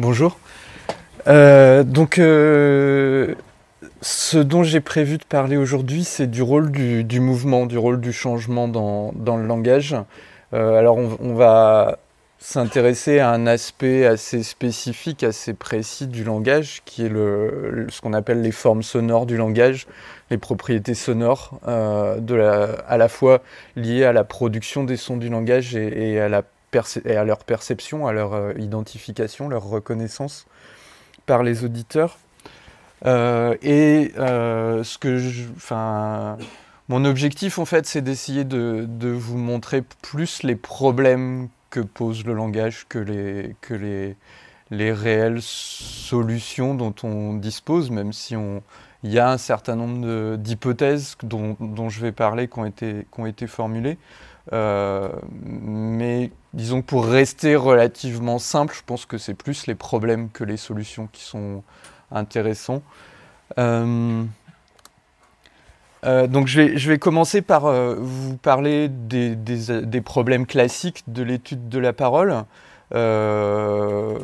Bonjour. Euh, donc, euh, ce dont j'ai prévu de parler aujourd'hui, c'est du rôle du, mouvement, du rôle du changement dans, le langage. Euh, alors, on, va s'intéresser à un aspect assez spécifique, assez précis du langage, qui est le, ce qu'on appelle les formes sonores du langage, les propriétés sonores, de à la fois liées à la production des sons du langage et à la et à leur perception, à leur euh, identification, leur reconnaissance par les auditeurs. Euh, et euh, ce que mon objectif, en fait, c'est d'essayer de, de, vous montrer plus les problèmes que pose le langage que les, que les, les réelles solutions dont on dispose, même si on, il y a un certain nombre d'hypothèses dont, dont, je vais parler qui ont été, qui ont été formulées. Euh, mais disons que pour rester relativement simple, je pense que c'est plus les problèmes que les solutions qui sont intéressants. Euh, euh, donc je vais, commencer par vous parler des, problèmes classiques de l'étude de la parole. Euh,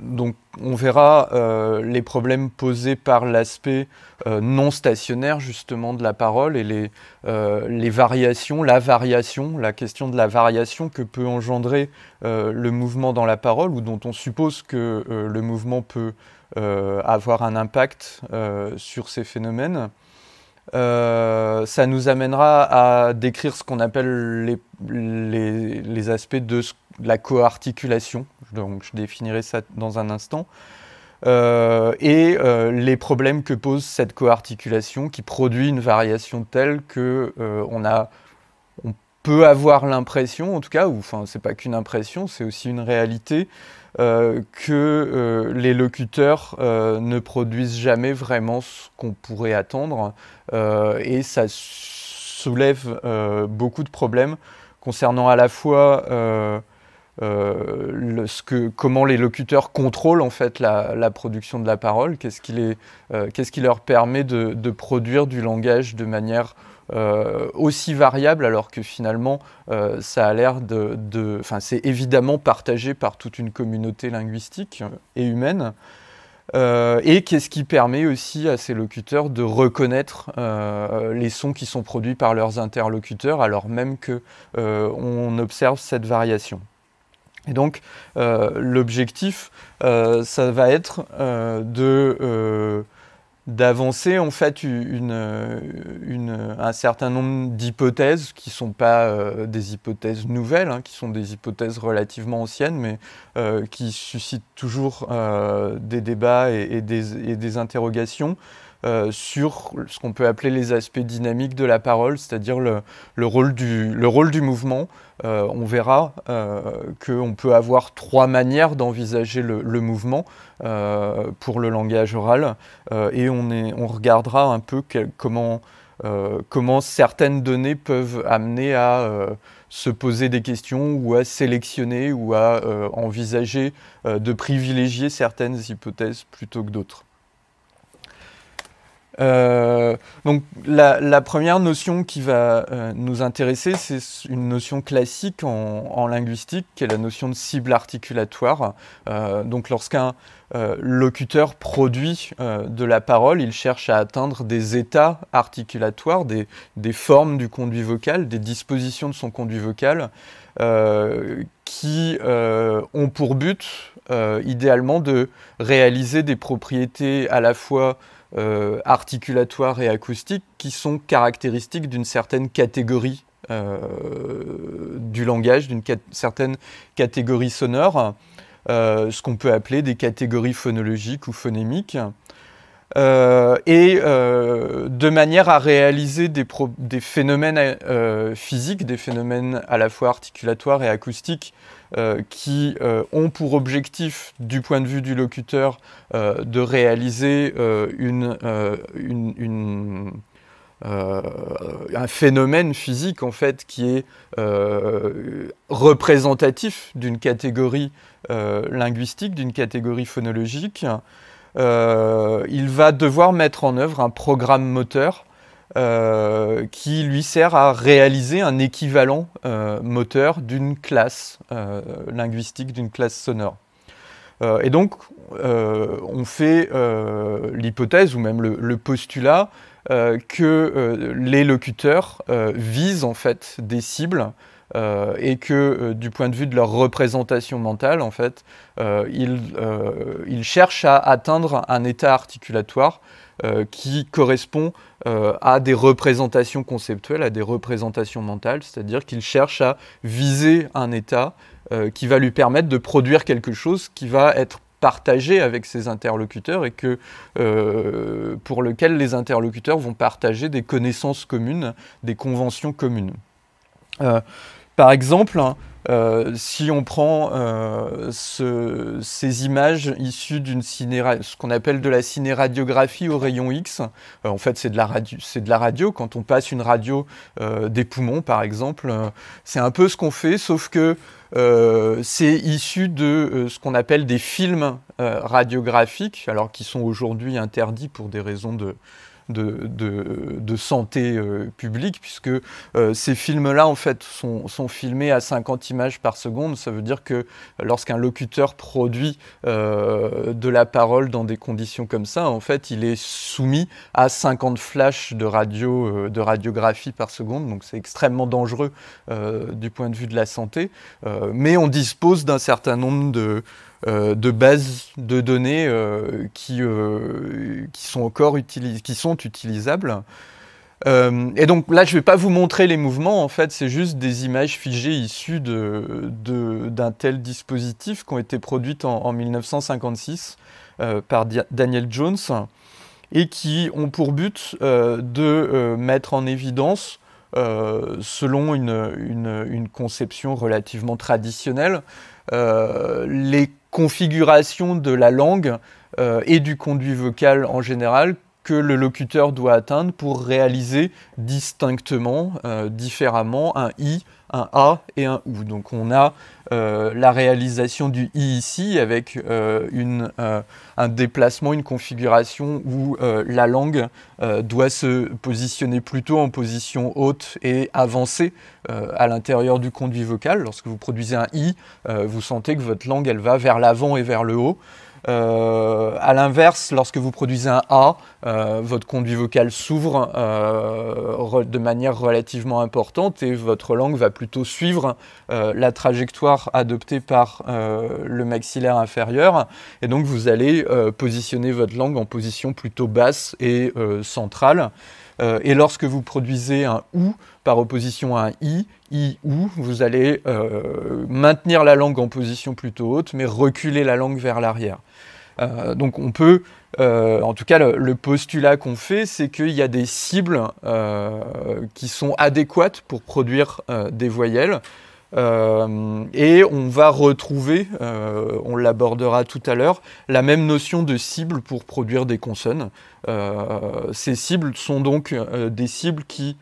donc on verra euh, les problèmes posés par l'aspect euh, non stationnaire justement de la parole et les, euh, les, variations, la variation, la question de la variation que peut engendrer le mouvement dans la parole ou dont on suppose que le mouvement peut avoir un impact sur ces phénomènes. Euh, ça nous amènera à décrire ce qu'on appelle les, les, les, aspects de, la coarticulation. Donc, je définirai ça dans un instant. Euh, et euh, les problèmes que pose cette coarticulation qui produit une variation telle que on, a, on peut avoir l'impression, en tout cas, ou enfin, c'est pas qu'une impression, c'est aussi une réalité, euh, que euh, les locuteurs euh, ne produisent jamais vraiment ce qu'on pourrait attendre et ça soulève beaucoup de problèmes concernant à la fois ce que, comment les locuteurs contrôlent en fait la, production de la parole, qu'est-ce qui, qui leur permet de, produire du langage de manière euh, aussi variable alors que finalement euh, ça a l'air de... Enfin c'est évidemment partagé par toute une communauté linguistique et humaine. Euh, et qu'est-ce qui permet aussi à ces locuteurs de reconnaître les sons qui sont produits par leurs interlocuteurs alors même qu'on euh, observe cette variation. Et donc l'objectif, ça va être de d'avancer en fait euh, un certain nombre d'hypothèses qui ne sont pas euh, des hypothèses nouvelles, hein, qui sont des hypothèses relativement anciennes, mais euh, qui suscitent toujours des débats et des, interrogations. Euh, sur ce qu'on peut appeler les aspects dynamiques de la parole, c'est-à-dire le, rôle du, mouvement. Euh, on verra euh, qu'on peut avoir trois manières d'envisager le, mouvement pour le langage oral et on, regardera un peu comment... certaines données peuvent amener à se poser des questions ou à sélectionner ou à envisager de privilégier certaines hypothèses plutôt que d'autres. Euh, donc la, première notion qui va euh, nous intéresser, c'est une notion classique en, linguistique, qui est la notion de cible articulatoire. Euh, donc lorsqu'un locuteur produit de la parole, il cherche à atteindre des états articulatoires, des, des formes du conduit vocal, des dispositions de son conduit vocal, qui ont pour but idéalement de réaliser des propriétés à la fois euh, articulatoires et acoustiques qui sont caractéristiques d'une certaine catégorie euh, du langage, d'une certaine catégorie sonore, euh, ce qu'on peut appeler des catégories phonologiques ou phonémiques. et de manière à réaliser des, phénomènes physiques, des phénomènes à la fois articulatoires et acoustiques euh, qui euh, ont pour objectif, du point de vue du locuteur, euh, de réaliser un phénomène physique en fait qui est représentatif d'une catégorie linguistique, d'une catégorie phonologique. il va devoir mettre en œuvre un programme moteur euh, qui lui sert à réaliser un équivalent euh, moteur d'une classe euh, linguistique, d'une classe sonore. et donc, on fait l'hypothèse ou même le, postulat que les locuteurs visent en fait des cibles et que du point de vue de leur représentation mentale, en fait, ils, cherchent à atteindre un état articulatoire euh, qui correspond euh, à des représentations conceptuelles, à des représentations mentales, c'est-à-dire qu'il cherche à viser un état euh, qui va lui permettre de produire quelque chose qui va être partagé avec ses interlocuteurs et que, pour lequel les interlocuteurs vont partager des connaissances communes, des conventions communes. par exemple, hein, euh, si on prend euh, ce, ces images issues d'une ce qu'on appelle de la cinéradiographie au rayon X, euh, en fait c'est de, la radio, de la radio, quand on passe une radio des poumons par exemple, c'est un peu ce qu'on fait, sauf que c'est issu de ce qu'on appelle des films radiographiques, alors qui sont aujourd'hui interdits pour des raisons de, de, santé euh, publique, puisque euh, ces films-là, en fait, sont, filmés à 50 images par seconde. Ça veut dire que lorsqu'un locuteur produit euh, de la parole dans des conditions comme ça, en fait, il est soumis à 50 flashs de, radio, de radiographie par seconde. Donc c'est extrêmement dangereux du point de vue de la santé. mais on dispose d'un certain nombre de... Euh, de bases de données euh, euh, qui, sont encore utilisables. et donc là, je ne vais pas vous montrer les mouvements, en fait, c'est juste des images figées issues d'un tel dispositif qui ont été produites en, 1956 par Daniel Jones et qui ont pour but de mettre en évidence, selon une conception relativement traditionnelle, euh, les configurations de la langue euh, et du conduit vocal en général que le locuteur doit atteindre pour réaliser distinctement, euh, différemment, un i, un a et un ou. Donc on a euh, la réalisation du i ici avec euh, un déplacement, une configuration où la langue doit se positionner plutôt en position haute et avancée à l'intérieur du conduit vocal. Lorsque vous produisez un i, vous sentez que votre langue elle va vers l'avant et vers le haut. A euh, à l'inverse, lorsque vous produisez un A, euh, votre conduit vocal s'ouvre euh, de manière relativement importante et votre langue va plutôt suivre la trajectoire adoptée par le maxillaire inférieur. Et donc vous allez positionner votre langue en position plutôt basse et centrale. Euh, et lorsque vous produisez un ou par opposition à un i, i ou, vous allez euh, maintenir la langue en position plutôt haute, mais reculer la langue vers l'arrière. Euh, donc on peut, en tout cas le, postulat qu'on fait, c'est qu'il y a des cibles qui sont adéquates pour produire des voyelles. Euh, et on va retrouver, euh, on l'abordera tout à l'heure, la même notion de cible pour produire des consonnes. Euh, ces cibles sont donc des cibles qui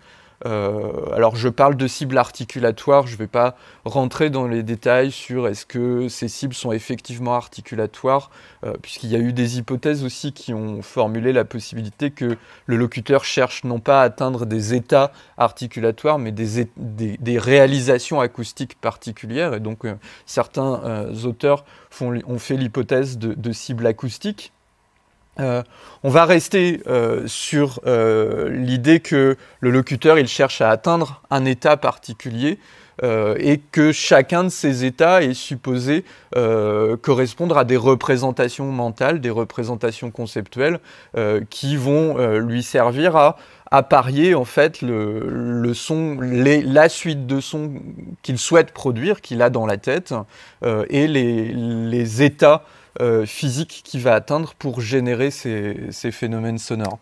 euh, alors je parle de cibles articulatoires, je ne vais pas rentrer dans les détails sur est-ce que ces cibles sont effectivement articulatoires, euh, puisqu'il y a eu des hypothèses aussi qui ont formulé la possibilité que le locuteur cherche non pas à atteindre des états articulatoires, mais des, réalisations acoustiques particulières. Et donc euh, certains auteurs ont fait l'hypothèse de cibles acoustiques. Euh, on va rester euh, sur euh, l'idée que le locuteur il cherche à atteindre un état particulier et que chacun de ces états est supposé correspondre à des représentations mentales, des représentations conceptuelles qui vont lui servir à, parier en fait le, son, la suite de sons qu'il souhaite produire, qu'il a dans la tête et les états euh, physique qui va atteindre pour générer ces, phénomènes sonores.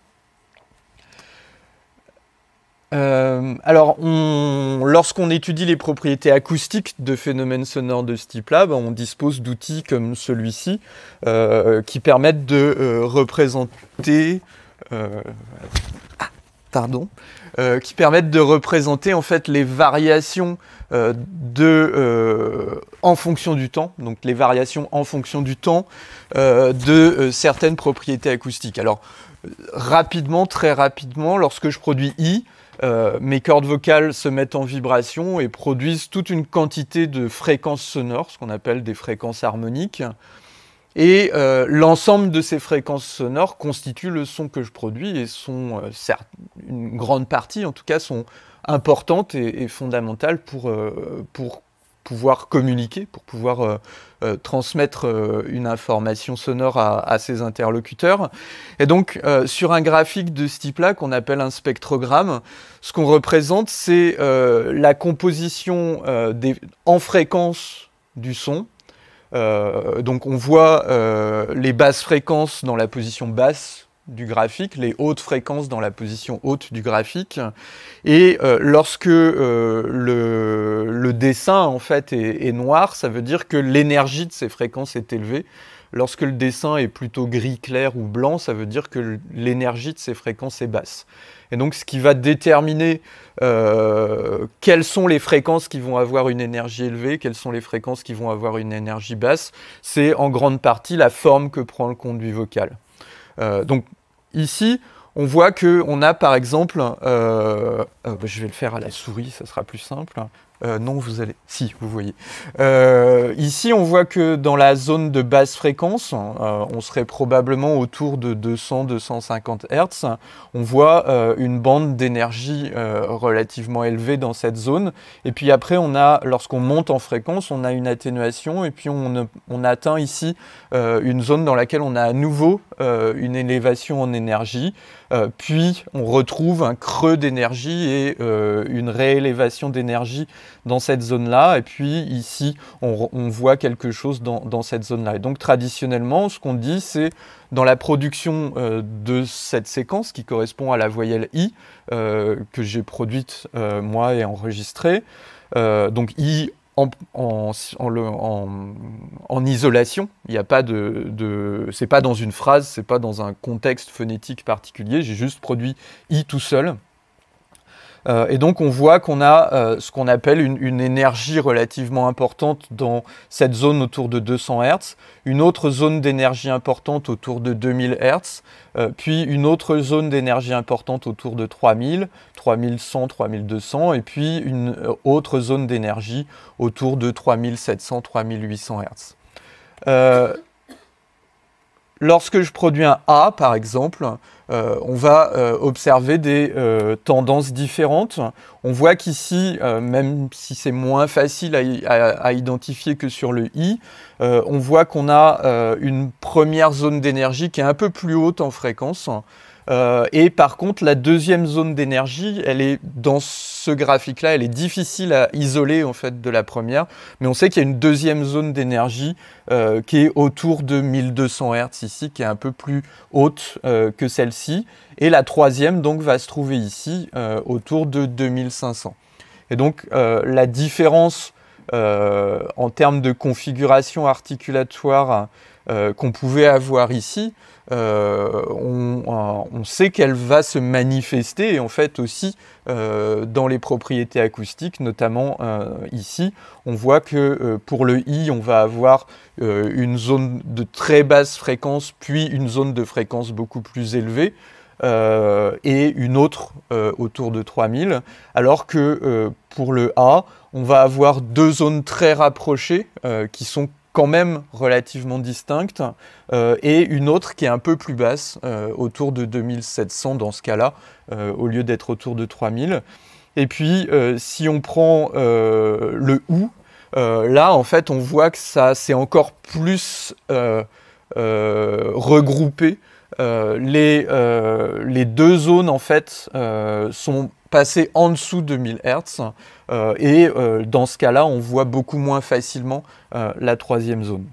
Euh, alors, lorsqu'on étudie les propriétés acoustiques de phénomènes sonores de ce type-là, ben, on dispose d'outils comme celui-ci euh, qui permettent de représenter... Ah, pardon euh, qui permettent de représenter en fait les variations euh, de, euh, en fonction du temps, donc les variations en fonction du temps de certaines propriétés acoustiques. Alors rapidement, très rapidement, lorsque je produis I, mes cordes vocales se mettent en vibration et produisent toute une quantité de fréquences sonores, ce qu'on appelle des fréquences harmoniques, et euh, l'ensemble de ces fréquences sonores constituent le son que je produis et sont, euh, certes, une grande partie en tout cas, sont importantes et, fondamentales euh, pour, pouvoir communiquer, pour pouvoir transmettre une information sonore à, à, ses interlocuteurs. Et donc, sur un graphique de ce type-là, qu'on appelle un spectrogramme, ce qu'on représente, c'est la composition en fréquence du son euh, donc on voit euh, les basses fréquences dans la position basse du graphique, les hautes fréquences dans la position haute du graphique. Et euh, lorsque le, dessin en fait est, noir, ça veut dire que l'énergie de ces fréquences est élevée. Lorsque le dessin est plutôt gris clair ou blanc, ça veut dire que l'énergie de ces fréquences est basse. Et donc ce qui va déterminer euh, quelles sont les fréquences qui vont avoir une énergie élevée, quelles sont les fréquences qui vont avoir une énergie basse, c'est en grande partie la forme que prend le conduit vocal. Euh, donc ici, on voit qu'on a par exemple, euh, oh, bah, je vais le faire à la souris, ça sera plus simple, euh, non, vous allez. Si, vous voyez. Euh, ici, on voit que dans la zone de basse fréquence, euh, on serait probablement autour de 200-250 Hz. On voit une bande d'énergie relativement élevée dans cette zone. Et puis après, on a, lorsqu'on monte en fréquence, on a une atténuation. Et puis on atteint ici une zone dans laquelle on a à nouveau une élévation en énergie. puis on retrouve un creux d'énergie et une réélévation d'énergie dans cette zone-là, et puis ici, on, voit quelque chose dans, cette zone-là. Et donc traditionnellement, ce qu'on dit, c'est dans la production euh, de cette séquence qui correspond à la voyelle I euh, que j'ai produite euh, moi et enregistrée. donc I en, isolation, il n'y a pas de, de c'est pas dans une phrase, c'est pas dans un contexte phonétique particulier. J'ai juste produit I tout seul. Euh, et donc on voit qu'on a euh, ce qu'on appelle une, énergie relativement importante dans cette zone autour de 200 Hz, une autre zone d'énergie importante autour de 2000 Hz, euh, puis une autre zone d'énergie importante autour de 3000, 3100, 3200, et puis une autre zone d'énergie autour de 3700, 3800 Hz. lorsque je produis un A par exemple, euh, on va euh, observer des euh, tendances différentes. On voit qu'ici, même si c'est moins facile à, identifier que sur le I, on voit qu'on a une première zone d'énergie qui est un peu plus haute en fréquence. Euh, et par contre, la deuxième zone d'énergie, elle est dans ce graphique-là, elle est difficile à isoler en fait de la première, mais on sait qu'il y a une deuxième zone d'énergie euh, qui est autour de 1200 Hz ici, qui est un peu plus haute euh, que celle-ci, et la troisième donc va se trouver ici autour de 2500. Et donc la différence en termes de configuration articulatoire euh, qu'on pouvait avoir ici, euh, euh, on, sait qu'elle va se manifester et en fait aussi dans les propriétés acoustiques, notamment ici, on voit que pour le i, on va avoir une zone de très basse fréquence, puis une zone de fréquence beaucoup plus élevée. et une autre autour de 3000, alors que pour le A, on va avoir deux zones très rapprochées qui sont quand même relativement distincte, euh, et une autre qui est un peu plus basse, euh, autour de 2700 dans ce cas-là, euh, au lieu d'être autour de 3000. Et puis, si on prend le OU, là, en fait, on voit que ça c'est encore plus regroupé. Les, les, deux zones, en fait, sont passer en dessous de 1000 Hz. Euh, et euh, dans ce cas-là, on voit beaucoup moins facilement euh, la troisième zone.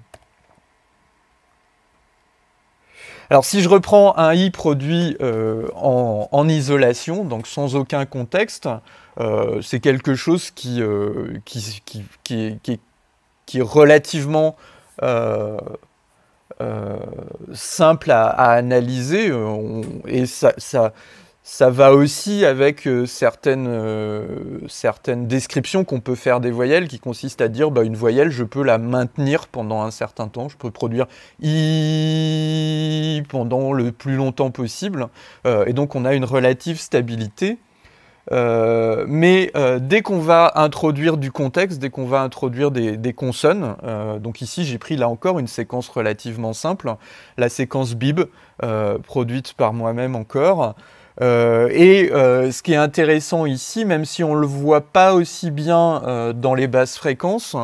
Alors si je reprends un i produit en, isolation, donc sans aucun contexte, c'est quelque chose qui, qui, qui, est relativement simple à, analyser et ça, ça ça va aussi avec euh, certaines, euh, certaines descriptions qu'on peut faire des voyelles qui consistent à dire bah, une voyelle, je peux la maintenir pendant un certain temps, je peux produire i pendant le plus longtemps possible, euh, et donc on a une relative stabilité. mais dès qu'on va introduire du contexte, dès qu'on va introduire des, des consonnes, donc ici j'ai pris là encore une séquence relativement simple, la séquence bib, produite par moi-même encore, euh, et euh, ce qui est intéressant ici, même si on ne le voit pas aussi bien euh, dans les basses fréquences,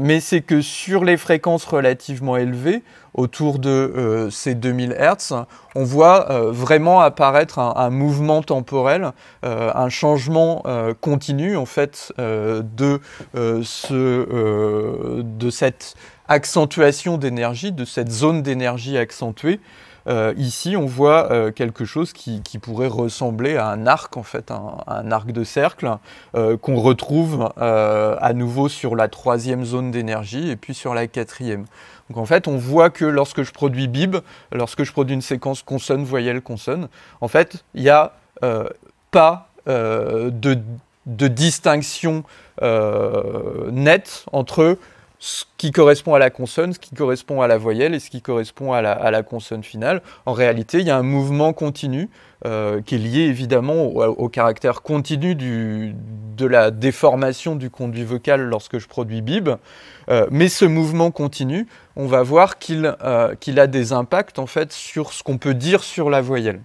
mais c'est que sur les fréquences relativement élevées, autour de ces 2000 Hz, on voit vraiment apparaître un, mouvement temporel, un changement continu en fait de cette accentuation d'énergie, de cette zone d'énergie accentuée. Euh, ici, on voit euh, quelque chose qui, pourrait ressembler à un arc, en fait, un, arc de cercle, euh, qu'on retrouve à nouveau sur la troisième zone d'énergie et puis sur la quatrième. Donc en fait, on voit que lorsque je produis bib, lorsque je produis une séquence consonne, voyelle, consonne, en fait, il n'y a pas de, de, distinction nette entre ce qui correspond à la consonne, ce qui correspond à la voyelle et ce qui correspond à la, consonne finale. En réalité, il y a un mouvement continu euh, qui est lié évidemment au, caractère continu de la déformation du conduit vocal lorsque je produis bib. Euh, mais ce mouvement continu, on va voir euh, qu'il a des impacts en fait sur ce qu'on peut dire sur la voyelle.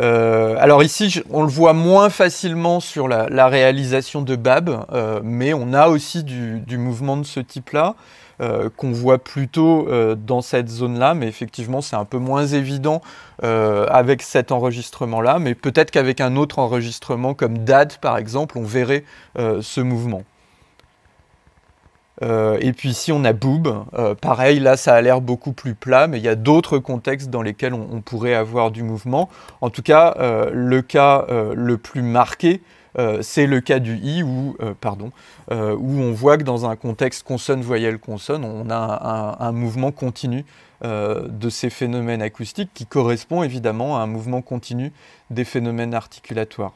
Euh, alors ici, on le voit moins facilement sur la, réalisation de Bab, euh, mais on a aussi du, mouvement de ce type-là, euh, qu'on voit plutôt dans cette zone-là, mais effectivement c'est un peu moins évident avec cet enregistrement-là, mais peut-être qu'avec un autre enregistrement comme DAD par exemple, on verrait ce mouvement. Euh, et puis ici, on a Boob. Euh, pareil, là, ça a l'air beaucoup plus plat, mais il y a d'autres contextes dans lesquels on, pourrait avoir du mouvement. En tout cas, euh, le cas le plus marqué, c'est le cas du i, où, pardon, où on voit que dans un contexte consonne, voyelle, consonne, on a un, mouvement continu de ces phénomènes acoustiques qui correspond évidemment à un mouvement continu des phénomènes articulatoires.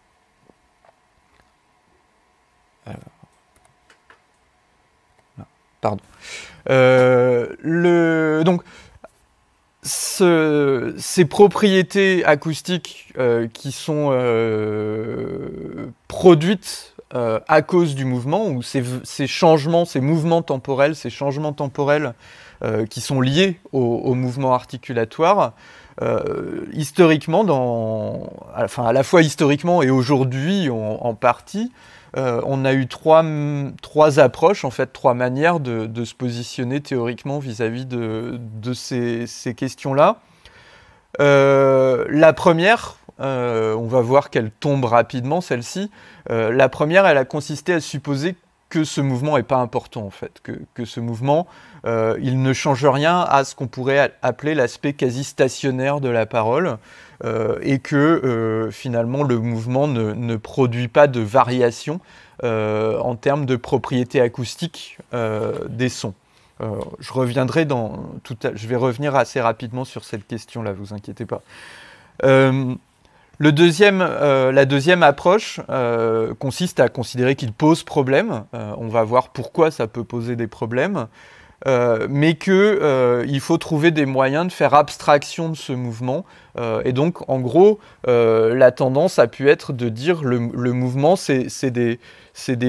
Euh, donc, ces propriétés acoustiques euh, qui sont euh, produites à cause du mouvement, ou ces, changements, ces mouvements temporels, ces changements temporels qui sont liés au, mouvement articulatoire, historiquement, à la fois historiquement et aujourd'hui en, partie, euh, on a eu trois, approches, en fait, trois manières de, se positionner théoriquement vis-à-vis de, ces, questions-là. Euh, la première, euh, on va voir qu'elle tombe rapidement, celle-ci. la première, elle a consisté à supposer que ce mouvement n'est pas important en fait, que, ce mouvement, euh, il ne change rien à ce qu'on pourrait appeler l'aspect quasi stationnaire de la parole, euh, et que euh, finalement le mouvement ne, produit pas de variation en termes de propriété acoustique des sons. je reviendrai dans tout je vais revenir assez rapidement sur cette question là, vous inquiétez pas. Euh, la deuxième approche euh, consiste à considérer qu'il pose problème. Euh, on va voir pourquoi ça peut poser des problèmes. Euh, mais qu'il euh, faut trouver des moyens de faire abstraction de ce mouvement. Euh, et donc, en gros, la tendance a pu être de dire le, le mouvement, c'est des,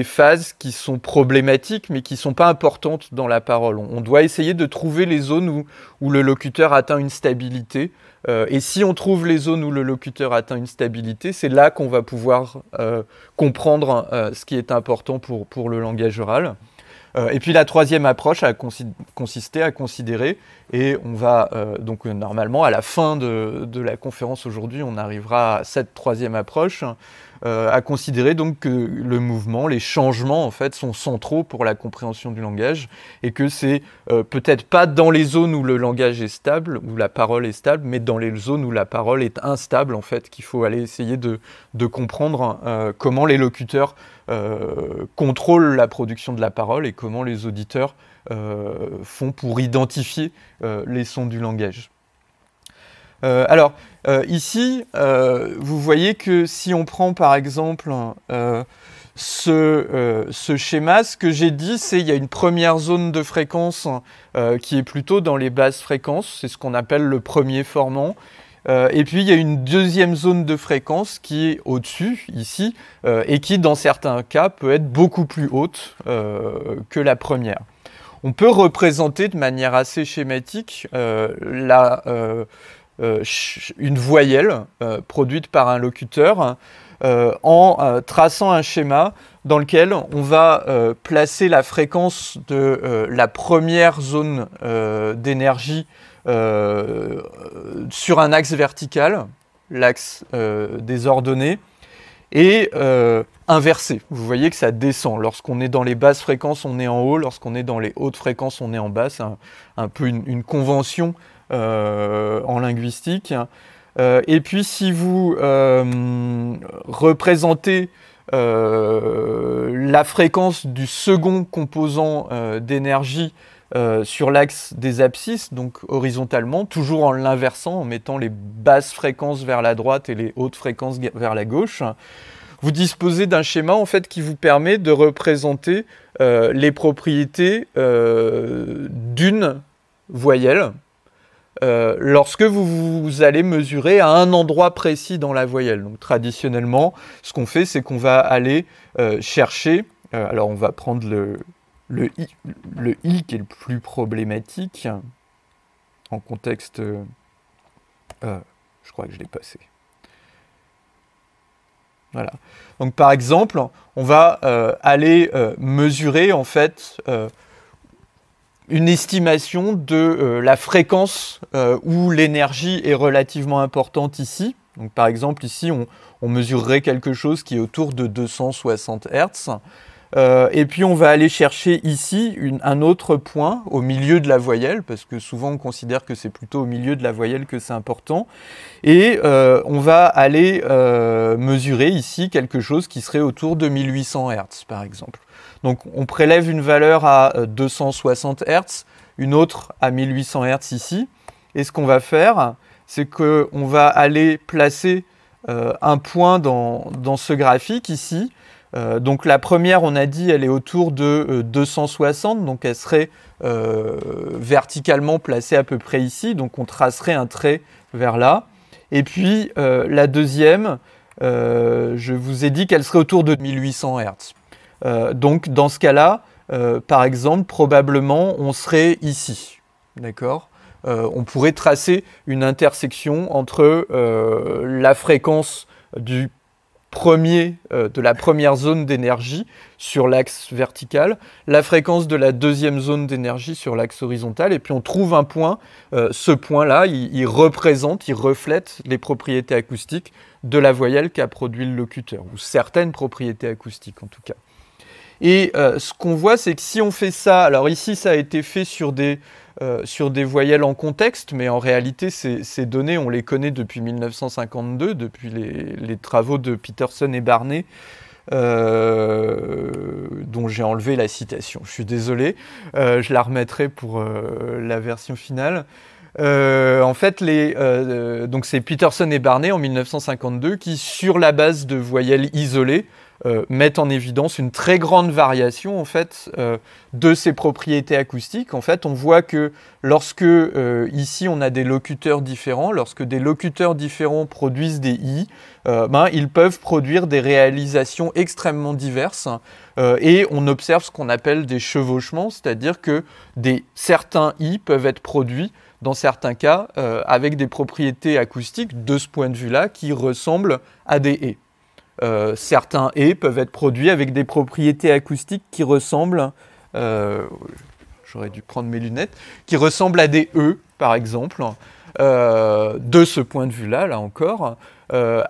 phases qui sont problématiques, mais qui ne sont pas importantes dans la parole. On, doit essayer de trouver les zones où, le locuteur atteint une stabilité. et si on trouve les zones où le locuteur atteint une stabilité, c'est là qu'on va pouvoir comprendre ce qui est important pour le langage oral. Euh, et puis la troisième approche a consisté à considérer, et on va euh, donc euh, normalement à la fin de la conférence aujourd'hui, on arrivera à cette troisième approche, euh, à considérer donc que le mouvement, les changements en fait sont centraux pour la compréhension du langage et que c'est euh, peut-être pas dans les zones où le langage est stable, où la parole est stable, mais dans les zones où la parole est instable en fait qu'il faut aller essayer de, comprendre euh, comment les locuteurs contrôlent la production de la parole et comment les auditeurs font pour identifier les sons du langage. Euh, alors, euh, ici, euh, vous voyez que si on prend par exemple ce, schéma, ce que j'ai dit, c'est qu'il y a une première zone de fréquence qui est plutôt dans les basses fréquences, c'est ce qu'on appelle le premier formant. et puis il y a une deuxième zone de fréquence qui est au-dessus, ici, et qui, dans certains cas, peut être beaucoup plus haute que la première on peut représenter de manière assez schématique la, euh, une voyelle euh, produite par un locuteur euh, en traçant un schéma dans lequel on va placer la fréquence de la première zone d'énergie sur un axe vertical, l'axe des ordonnées, et inverser. inversé. Vous voyez que ça descend. Lorsqu'on est dans les basses fréquences, on est en haut. Lorsqu'on est dans les hautes fréquences, on est en bas. C'est un, peu une convention euh, en linguistique. Euh, et puis si vous euh, représentez la fréquence du second composant d'énergie sur l'axe des abscisses, donc horizontalement, toujours en l'inversant, en mettant les basses fréquences vers la droite et les hautes fréquences vers la gauche. Vous disposez d'un schéma en fait qui vous permet de représenter les propriétés d'une voyelle, euh, lorsque vous, allez mesurer à un endroit précis dans la voyelle. Donc traditionnellement, ce qu'on fait, c'est qu'on va aller euh, chercher, euh, alors on va prendre le, le i qui est le plus problématique, en contexte... je crois que je l'ai passé. Voilà. Donc par exemple, on va aller mesurer en fait une estimation de euh, la fréquence euh, où l'énergie est relativement importante ici. Donc, par exemple, ici, on, mesurerait quelque chose qui est autour de 260 Hz. Euh, et puis, on va aller chercher ici un autre point au milieu de la voyelle, parce que souvent, on considère que c'est plutôt au milieu de la voyelle que c'est important. Et on va aller mesurer ici quelque chose qui serait autour de 1800 Hz, par exemple. Donc on prélève une valeur à 260 euh, Hz, une autre à 1800 Hz ici. Et ce qu'on va faire, c'est qu'on va aller placer euh, un point dans, ce graphique ici. Euh, donc la première, on a dit, elle est autour de 260, donc elle serait verticalement placée à peu près ici. Donc on tracerait un trait vers là. Et puis la deuxième, je vous ai dit qu'elle serait autour de 1800 Hz. Euh, donc dans ce cas-là, euh, par exemple, probablement on serait ici. D'accord euh, On pourrait tracer une intersection entre la fréquence du premier, de la première zone d'énergie sur l'axe vertical, la fréquence de la deuxième zone d'énergie sur l'axe horizontal, et puis on trouve un point. ce point-là, il représente, il reflète les propriétés acoustiques de la voyelle qu'a produit le locuteur, ou certaines propriétés acoustiques en tout cas. Et euh, ce qu'on voit, c'est que si on fait ça, alors ici, ça a été fait sur des, euh, voyelles en contexte, mais en réalité, ces, données, on les connaît depuis 1952, depuis les, travaux de Peterson et Barney, euh, dont j'ai enlevé la citation. Je suis désolé, je la remettrai pour la version finale. en fait, c'est Peterson et Barney en 1952 qui, sur la base de voyelles isolées, euh, mettent en évidence une très grande variation en fait euh, de ces propriétés acoustiques. En fait, on voit que lorsque euh, ici on a des locuteurs différents, lorsque des locuteurs différents produisent des i, ben, ils peuvent produire des réalisations extrêmement diverses et on observe ce qu'on appelle des chevauchements, c'est-à-dire que des certains i peuvent être produits dans certains cas avec des propriétés acoustiques de ce point de vue-là qui ressemblent à des e ». Euh, certains et » peuvent être produits avec des propriétés acoustiques qui ressemblent, euh, j'aurais dû prendre mes lunettes, qui ressemblent à des E, par exemple, euh, de ce point de vue-là, là encore,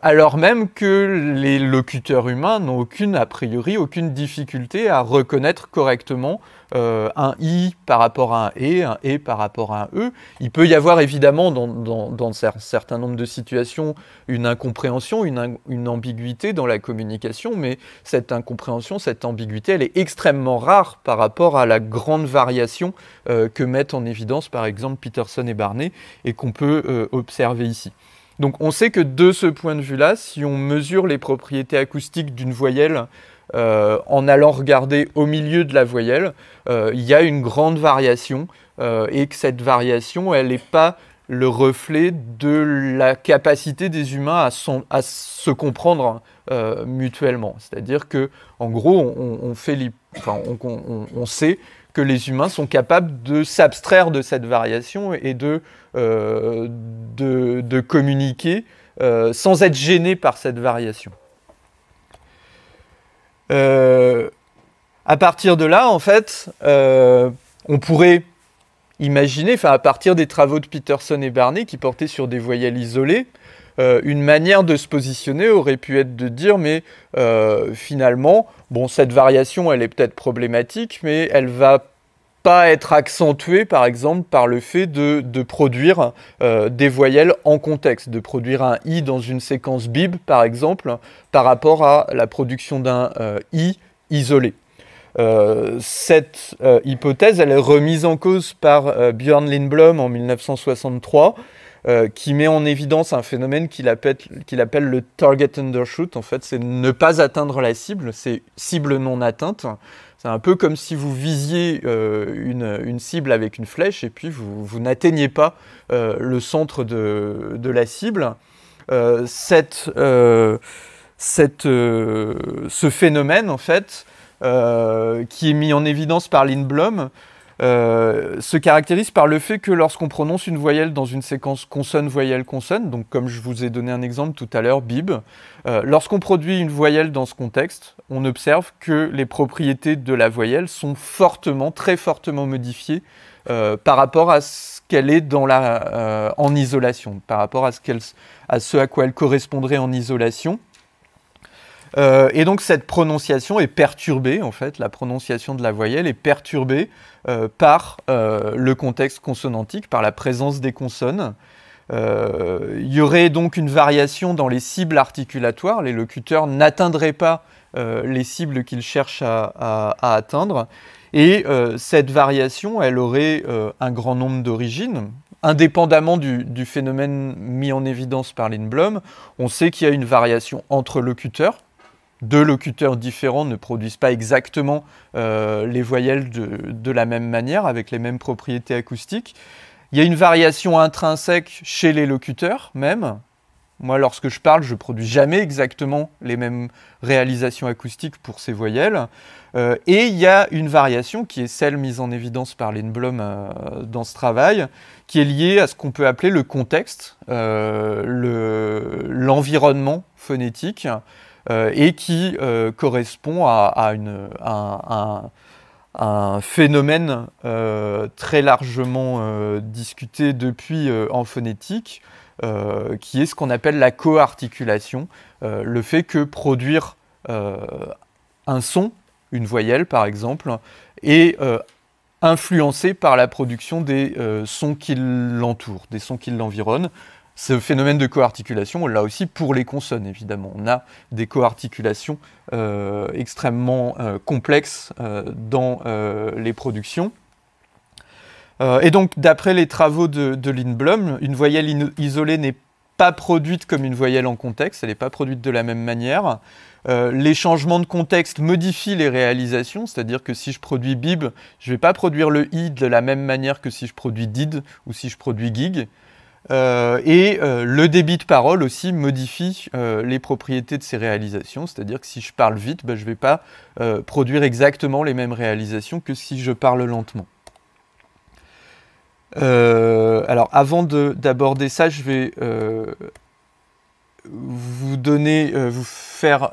alors même que les locuteurs humains n'ont aucune, a priori, aucune difficulté à reconnaître correctement euh, un i par rapport à un e, un e par rapport à un e. Il peut y avoir évidemment dans, un certain nombre de situations une incompréhension, une, ambiguïté dans la communication, mais cette incompréhension, cette ambiguïté, elle est extrêmement rare par rapport à la grande variation euh, que mettent en évidence par exemple Peterson et Barney, et qu'on peut euh, observer ici. Donc on sait que de ce point de vue-là, si on mesure les propriétés acoustiques d'une voyelle, euh, en allant regarder au milieu de la voyelle, euh, il y a une grande variation euh, et que cette variation, elle n'est pas le reflet de la capacité des humains à, se comprendre mutuellement. C'est-à-dire que, en gros, on, sait que les humains sont capables de s'abstraire de cette variation et de, communiquer sans être gênés par cette variation. Euh, à partir de là, en fait, euh, on pourrait imaginer, enfin à partir des travaux de Peterson et Barney qui portaient sur des voyelles isolées, euh, une manière de se positionner aurait pu être de dire mais finalement, bon cette variation elle est peut-être problématique, mais elle va être accentué, par exemple, par le fait de, produire euh, des voyelles en contexte, de produire un i dans une séquence bib, par exemple, par rapport à la production d'un euh, i isolé. Euh, cette hypothèse, elle est remise en cause par Björn Lindblom en 1963, euh, qui met en évidence un phénomène qu'il appelle, le target undershoot. En fait, c'est ne pas atteindre la cible, c'est cible non atteinte. C'est un peu comme si vous visiez euh, une, cible avec une flèche et puis vous, n'atteignez pas euh, le centre de, la cible. Cette, ce phénomène, en fait, qui est mis en évidence par Lindblom, euh, se caractérise par le fait que lorsqu'on prononce une voyelle dans une séquence consonne-voyelle-consonne, donc comme je vous ai donné un exemple tout à l'heure, bib, euh, lorsqu'on produit une voyelle dans ce contexte, on observe que les propriétés de la voyelle sont fortement, très fortement modifiées euh, par rapport à ce qu'elle est en isolation, par rapport à ce, à ce, à quoi elle correspondrait en isolation. Euh, et donc cette prononciation est perturbée, en fait, la prononciation de la voyelle est perturbée euh, par euh, le contexte consonantique, par la présence des consonnes. Il y aurait donc une variation dans les cibles articulatoires, les locuteurs n'atteindraient pas les cibles qu'ils cherchent à, atteindre, et cette variation, elle aurait un grand nombre d'origines, indépendamment du, du, phénomène mis en évidence par Lindblom, on sait qu'il y a une variation entre locuteurs, deux locuteurs différents ne produisent pas exactement euh, les voyelles de, la même manière, avec les mêmes propriétés acoustiques. Il y a une variation intrinsèque chez les locuteurs même. Moi, lorsque je parle, je ne produis jamais exactement les mêmes réalisations acoustiques pour ces voyelles. Euh, et il y a une variation qui est celle mise en évidence par Lindblom euh, dans ce travail, qui est liée à ce qu'on peut appeler le contexte, l'environnement phonétique. Euh, et qui euh, correspond à, un, phénomène euh, très largement discuté depuis en phonétique, qui est ce qu'on appelle la coarticulation, le fait que produire un son, une voyelle par exemple, est influencé par la production des sons qui l'entourent, des sons qui l'environnent. Ce phénomène de coarticulation, là aussi pour les consonnes, évidemment. On a des coarticulations euh, extrêmement euh, complexes euh, dans les productions. et donc, d'après les travaux de, Lindblom, une voyelle isolée n'est pas produite comme une voyelle en contexte, elle n'est pas produite de la même manière. les changements de contexte modifient les réalisations, c'est-à-dire que si je produis bib, je ne vais pas produire le i de la même manière que si je produis did ou si je produis gig. Euh, et euh, le débit de parole aussi modifie euh, les propriétés de ces réalisations, c'est-à-dire que si je parle vite, ben, je ne vais pas produire exactement les mêmes réalisations que si je parle lentement. alors avant d'aborder ça, je vais vous donner, vous faire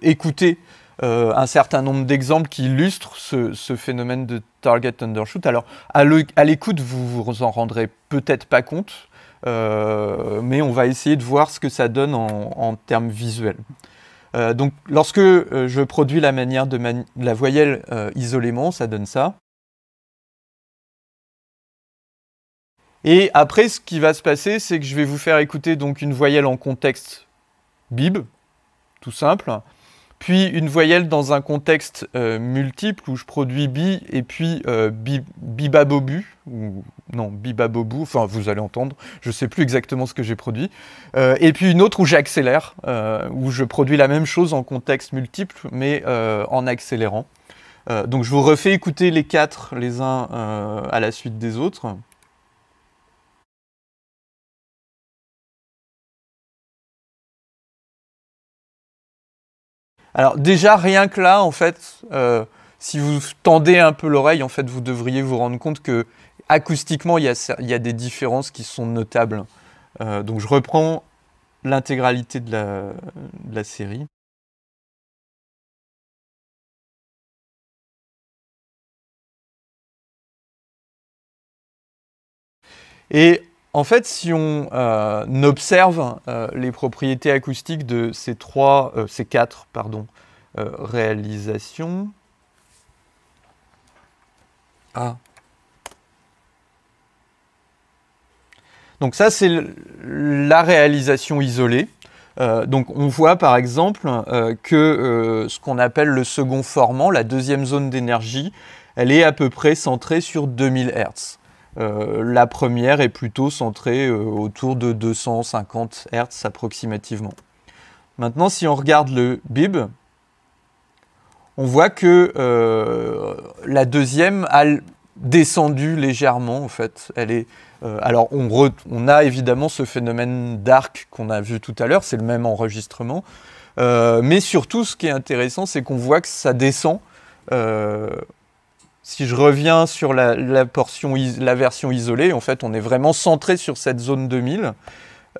écouter un certain nombre d'exemples qui illustrent ce, ce, phénomène de target undershoot. Alors, à l'écoute, vous vous en rendrez peut-être pas compte, euh, mais on va essayer de voir ce que ça donne en, termes visuels. Euh, donc lorsque euh, je produis la manière de la voyelle isolément, ça donne ça. Et après, ce qui va se passer, c'est que je vais vous faire écouter donc une voyelle en contexte bib, tout simple puis une voyelle dans un contexte euh, multiple où je produis bi et puis euh, bibabobu, ou non, bibabobu, enfin vous allez entendre, je ne sais plus exactement ce que j'ai produit, euh, et puis une autre où j'accélère, où je produis la même chose en contexte multiple mais en accélérant. donc je vous refais écouter les quatre les uns à la suite des autres. Alors déjà, rien que là, en fait, euh, si vous tendez un peu l'oreille, en fait, vous devriez vous rendre compte que acoustiquement, il y a, y a des différences qui sont notables. Euh, donc je reprends l'intégralité de la, de la série. Et en fait, si on euh, observe euh, les propriétés acoustiques de ces trois, euh, ces quatre, pardon, réalisations, ah. Donc ça, c'est la réalisation isolée. donc on voit par exemple que ce qu'on appelle le second formant, la deuxième zone d'énergie, elle est à peu près centrée sur 2000 Hz. Euh, la première est plutôt centrée euh, autour de 250 Hz approximativement. Maintenant, si on regarde le bib, on voit que euh, la deuxième a descendu légèrement en fait. Elle est, alors on, on, a évidemment ce phénomène d'arc qu'on a vu tout à l'heure, c'est le même enregistrement. mais surtout, ce qui est intéressant, c'est qu'on voit que ça descend si je reviens sur la, version isolée, en fait, on est vraiment centré sur cette zone 2000.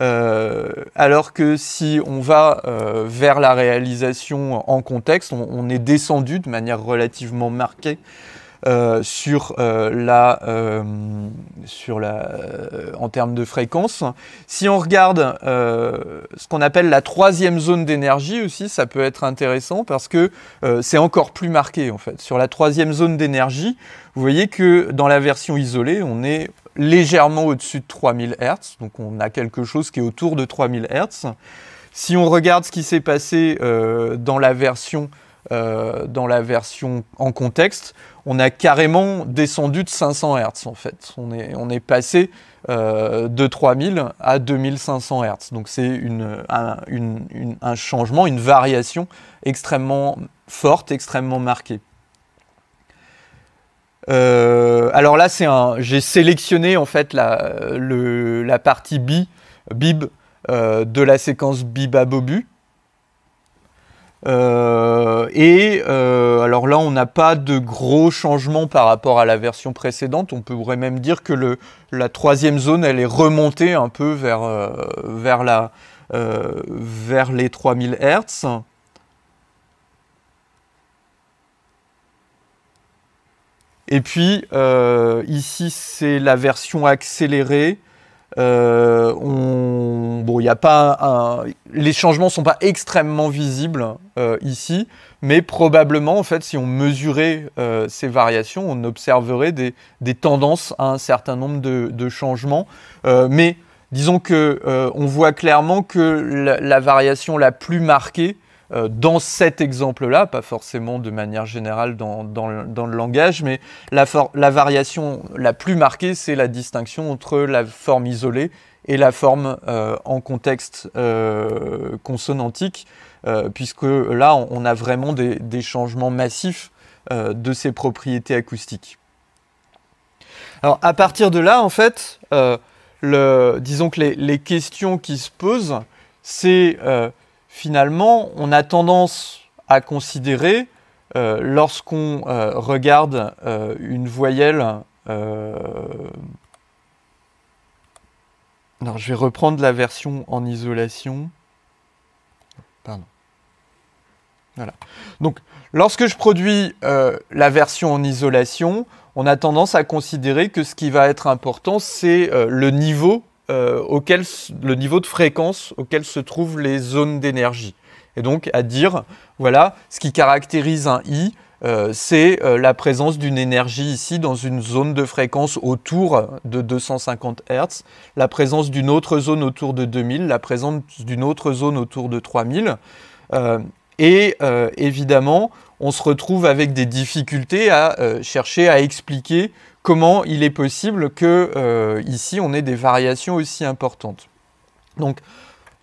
Euh, alors que si on va euh, vers la réalisation en contexte, on, est descendu de manière relativement marquée euh, euh, euh, sur, la, sur la, en termes de fréquence. Si on regarde ce qu'on appelle la troisième zone d'énergie aussi, ça peut être intéressant parce que c'est encore plus marqué en fait. Sur la troisième zone d'énergie, vous voyez que dans la version isolée, on est légèrement au-dessus de 3000 Hz, donc on a quelque chose qui est autour de 3000 Hz. Si on regarde ce qui s'est passé dans la version euh, dans la version en contexte, on a carrément descendu de 500 Hz en fait. On est, on est passé euh, de 3000 à 2500 Hz. Donc c'est une, un, changement, une variation extrêmement forte, extrêmement marquée. Euh, alors là, c'est un. J'ai sélectionné en fait la, le, la partie bib de la séquence bibabobu euh, et euh, alors là, on n'a pas de gros changements par rapport à la version précédente. On pourrait même dire que la troisième zone, elle est remontée un peu vers, euh, vers, la, vers les 3000 Hz Et puis, ici, c'est la version accélérée. Euh, il n'y a pas Les changements ne sont pas extrêmement visibles euh, ici, mais probablement, en fait, si on mesurait euh, ces variations, on observerait des, tendances à un certain nombre de, changements. mais disons que on voit clairement que la variation la plus marquée euh, dans cet exemple-là, pas forcément de manière générale dans, le, langage, mais la, variation la plus marquée, c'est la distinction entre la forme isolée et la forme euh, en contexte euh, consonantique, puisque là, on, a vraiment des, changements massifs de ses propriétés acoustiques. Alors à partir de là, en fait, disons que les, questions qui se posent, c'est finalement, on a tendance à considérer, euh, lorsqu'on euh, regarde euh, une voyelle... Alors, je vais reprendre la version en isolation. Pardon. Voilà. Donc, lorsque je produis la version en isolation, on a tendance à considérer que ce qui va être important, c'est le niveau euh, le niveau de fréquence auquel se trouvent les zones d'énergie. Et donc à dire, voilà, ce qui caractérise un I, euh, c'est euh, la présence d'une énergie ici dans une zone de fréquence autour de 250 Hz, la présence d'une autre zone autour de 2000, la présence d'une autre zone autour de 3000. et évidemment, on se retrouve avec des difficultés à chercher à expliquer comment il est possible que euh, ici on ait des variations aussi importantes. Donc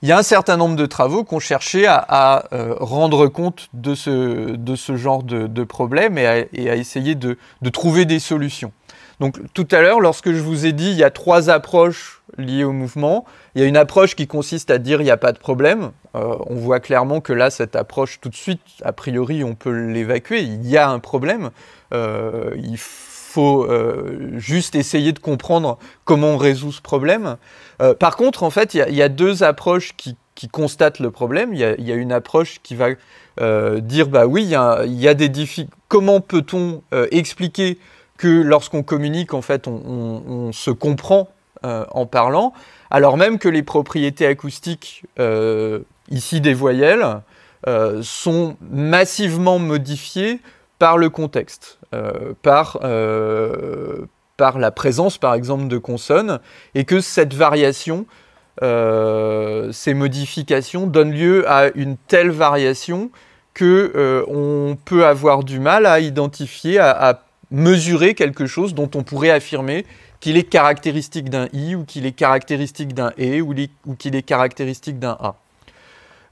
il y a un certain nombre de travaux qu'on cherchait à, à euh, rendre compte de ce, de ce genre de, problème et à, essayer de, trouver des solutions. Donc tout à l'heure, lorsque je vous ai dit il y a trois approches liées au mouvement, il y a une approche qui consiste à dire il n'y a pas de problème. Euh, on voit clairement que là, cette approche, tout de suite, a priori, on peut l'évacuer. Il y a un problème. il faut faut euh, juste essayer de comprendre comment on résout ce problème. Euh, par contre, en fait, il y, a deux approches qui, constatent le problème. Il y, a, une approche qui va euh, dire, bah oui, il y, a des difficultés. Comment peut-on expliquer que lorsqu'on communique, en fait, on, se comprend en parlant, alors même que les propriétés acoustiques, ici des voyelles, sont massivement modifiées par le contexte, euh, par, euh, par la présence par exemple de consonnes, et que cette variation, euh, ces modifications donnent lieu à une telle variation que on peut avoir du mal à identifier, à, mesurer quelque chose dont on pourrait affirmer qu'il est caractéristique d'un i ou qu'il est caractéristique d'un e ou, ou qu'il est caractéristique d'un a.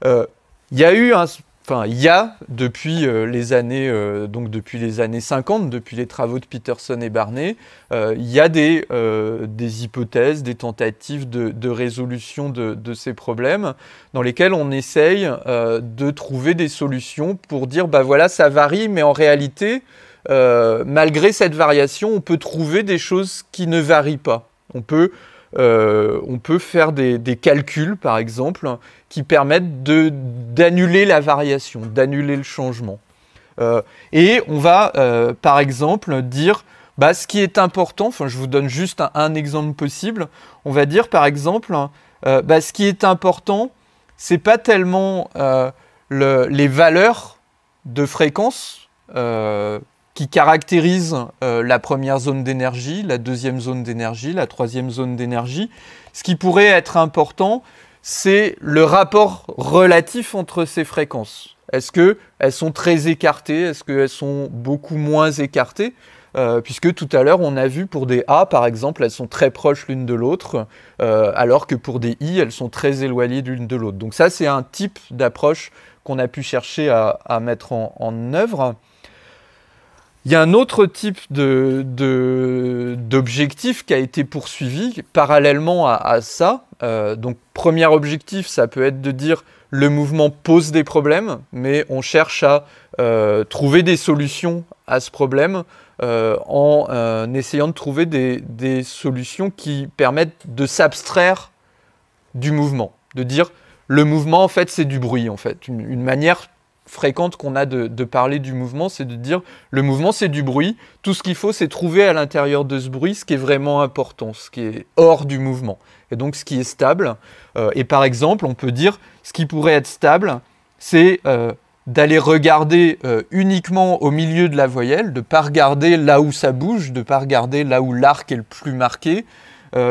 Il y a eu un, enfin, il y a depuis euh, les années, euh, donc depuis les années 50, depuis les travaux de Peterson et Barnet, euh, il y a des, hypothèses, des tentatives de, résolution de, ces problèmes, dans lesquelles on essaye de trouver des solutions pour dire, bah voilà, ça varie, mais en réalité, malgré cette variation, on peut trouver des choses qui ne varient pas. On peut euh, on peut faire des, calculs, par exemple, qui permettent d'annuler la variation, d'annuler le changement. Euh, et on va, euh, par exemple, dire bah, ce qui est important, enfin je vous donne juste un, exemple possible, on va dire par exemple, bah, ce qui est important, c'est pas tellement les valeurs de fréquence qui caractérise euh, la première zone d'énergie, la deuxième zone d'énergie, la troisième zone d'énergie. Ce qui pourrait être important, c'est le rapport relatif entre ces fréquences. Est-ce qu'elles sont très écartées Est-ce qu'elles sont beaucoup moins écartées euh, Puisque tout à l'heure, on a vu pour des A, par exemple, elles sont très proches l'une de l'autre, euh, alors que pour des I, elles sont très éloignées l'une de l'autre. Donc ça, c'est un type d'approche qu'on a pu chercher à, mettre en œuvre. Il y a un autre type d'objectif qui a été poursuivi parallèlement à, ça. Euh, donc, premier objectif, ça peut être de dire le mouvement pose des problèmes, mais on cherche à euh, trouver des solutions à ce problème euh, en essayant de trouver des, solutions qui permettent de s'abstraire du mouvement, de dire le mouvement en fait c'est du bruit en fait, une manière fréquente qu'on a de, parler du mouvement, c'est de dire le mouvement c'est du bruit, tout ce qu'il faut c'est trouver à l'intérieur de ce bruit ce qui est vraiment important, ce qui est hors du mouvement, et donc ce qui est stable. Euh, et par exemple, on peut dire ce qui pourrait être stable, c'est euh, d'aller regarder euh, uniquement au milieu de la voyelle, de ne pas regarder là où ça bouge, de ne pas regarder là où l'arc est le plus marqué,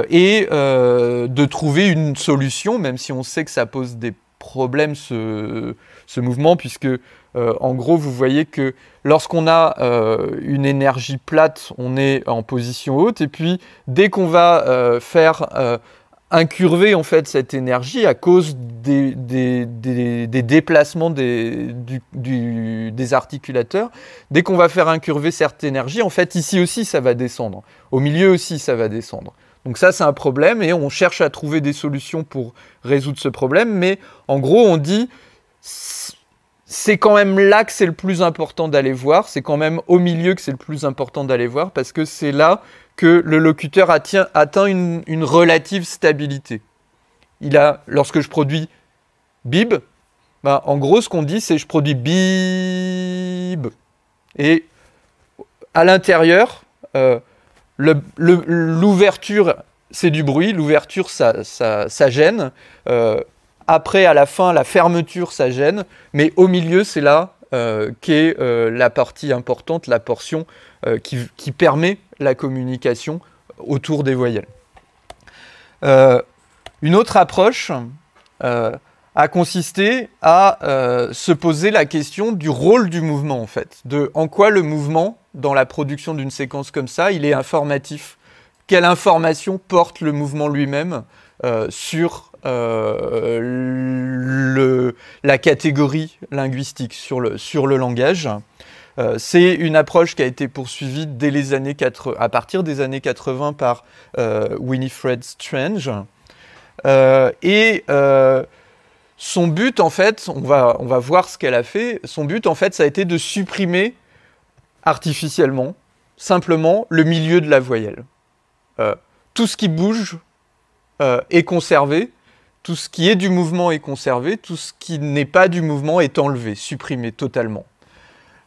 et de trouver une solution, même si on sait que ça pose des problèmes. Ce ce mouvement, puisque euh, en gros, vous voyez que lorsqu'on a euh, une énergie plate, on est en position haute, et puis dès qu'on va euh, faire incurver en fait cette énergie à cause des, des, déplacements des, des articulateurs. Dès qu'on va faire incurver cette énergie, en fait ici aussi ça va descendre. Au milieu aussi ça va descendre. Donc ça c'est un problème et on cherche à trouver des solutions pour résoudre ce problème. Mais en gros on dit c'est quand même là que c'est le plus important d'aller voir, c'est quand même au milieu que c'est le plus important d'aller voir, parce que c'est là que le locuteur atteint, une, relative stabilité. Il a, lorsque je produis bib, bah, en gros ce qu'on dit c'est je produis bib. Et à l'intérieur, euh, l'ouverture c'est du bruit, l'ouverture ça, gêne. Euh, après, à la fin, la fermeture, ça gêne. Mais au milieu, c'est là euh, qu'est euh, la partie importante, la portion euh, qui, qui, permet la communication autour des voyelles. une autre approche a consisté à se poser la question du rôle du mouvement, en fait, de en quoi le mouvement, dans la production d'une séquence comme ça, il est informatif. Quelle information porte le mouvement lui-même sur euh, le, la catégorie linguistique, sur le, sur le langage. Euh, c'est une approche qui a été poursuivie dès les années à partir des années 80 par euh, Winifred Strange. et son but, en fait, on va, on va voir ce qu'elle a fait. Son but, en fait, ça a été de supprimer artificiellement, simplement, le milieu de la voyelle. tout ce qui bouge est conservé, tout ce qui est du mouvement est conservé, tout ce qui n'est pas du mouvement est enlevé, supprimé totalement.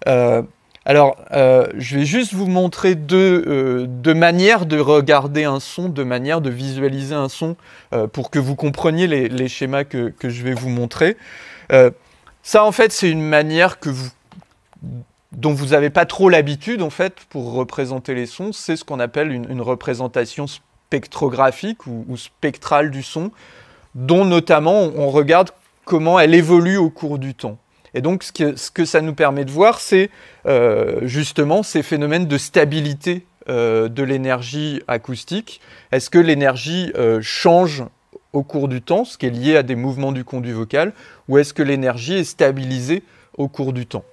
Euh, alors, euh, je vais juste vous montrer euh, deux, manières de regarder un son, deux manières de visualiser un son pour que vous compreniez les, schémas que, je vais vous montrer. ça, en fait, c'est une manière que vous, dont vous n'avez pas trop l'habitude, en fait, pour représenter les sons. C'est ce qu'on appelle une, représentation spectrographique ou, spectrale du son dont notamment on regarde comment elle évolue au cours du temps. Et donc ce que, ce ça nous permet de voir, c'est euh, justement ces phénomènes de stabilité euh, de l'énergie acoustique. Est-ce que l'énergie euh, change au cours du temps, ce qui est lié à des mouvements du conduit vocal, ou est-ce que l'énergie est stabilisée au cours du temps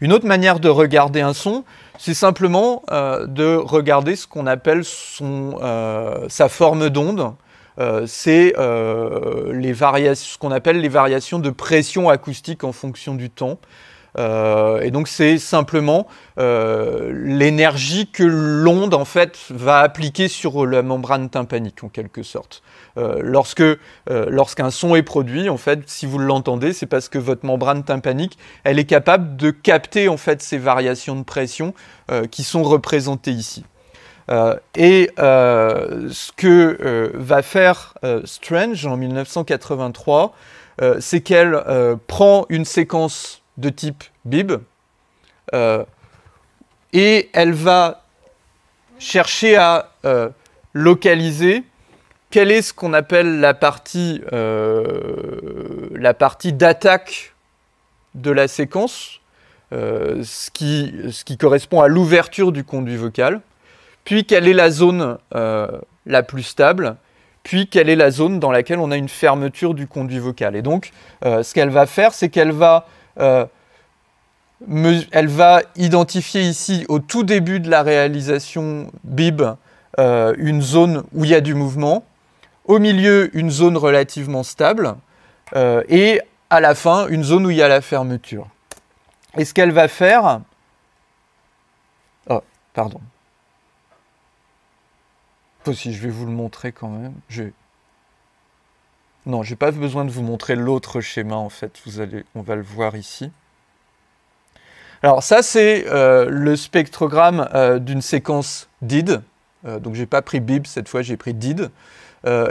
une autre manière de regarder un son, c'est simplement de regarder ce qu'on appelle sa forme d'onde. Euh, c'est euh, ce qu'on appelle les variations de pression acoustique en fonction du temps. Euh, et donc c'est simplement l'énergie que l'onde en fait va appliquer sur la membrane tympanique en quelque sorte. lorsque lorsqu'un son est produit, en fait, si vous l'entendez, c'est parce que votre membrane tympanique, elle est capable de capter en fait ces variations de pression qui sont représentées ici. Euh, et euh, ce que euh, va faire Strange en 1983, c'est qu'elle prend une séquence de type bib et elle va chercher à localiser quelle est ce qu'on appelle la partie, d'attaque de la séquence, ce qui correspond à l'ouverture du conduit vocal puis quelle est la zone euh, la plus stable, puis quelle est la zone dans laquelle on a une fermeture du conduit vocal. Et donc, euh, ce qu'elle va faire, c'est qu'elle va, euh, elle va identifier ici, au tout début de la réalisation BIB, une zone où il y a du mouvement, au milieu, une zone relativement stable, et à la fin, une zone où il y a la fermeture. Et ce qu'elle va faire... Oh, pardon si je vais vous le montrer quand même. Je... Non, j'ai pas besoin de vous montrer l'autre schéma en fait. Vous allez, on va le voir ici. Alors ça c'est euh, le spectrogramme euh, d'une séquence DID. Euh, donc j'ai pas pris BIB cette fois, j'ai pris DID.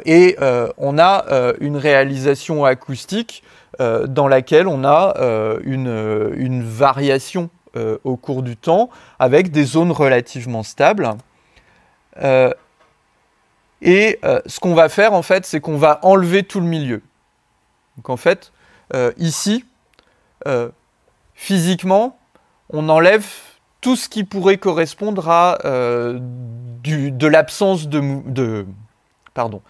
et on a une réalisation acoustique dans laquelle on a une, une, variation au cours du temps avec des zones relativement stables. Et euh, ce qu'on va faire, en fait, c'est qu'on va enlever tout le milieu. Donc, en fait, euh, ici, euh, physiquement, on enlève tout ce qui pourrait correspondre à de l'absence de, de, Pardon.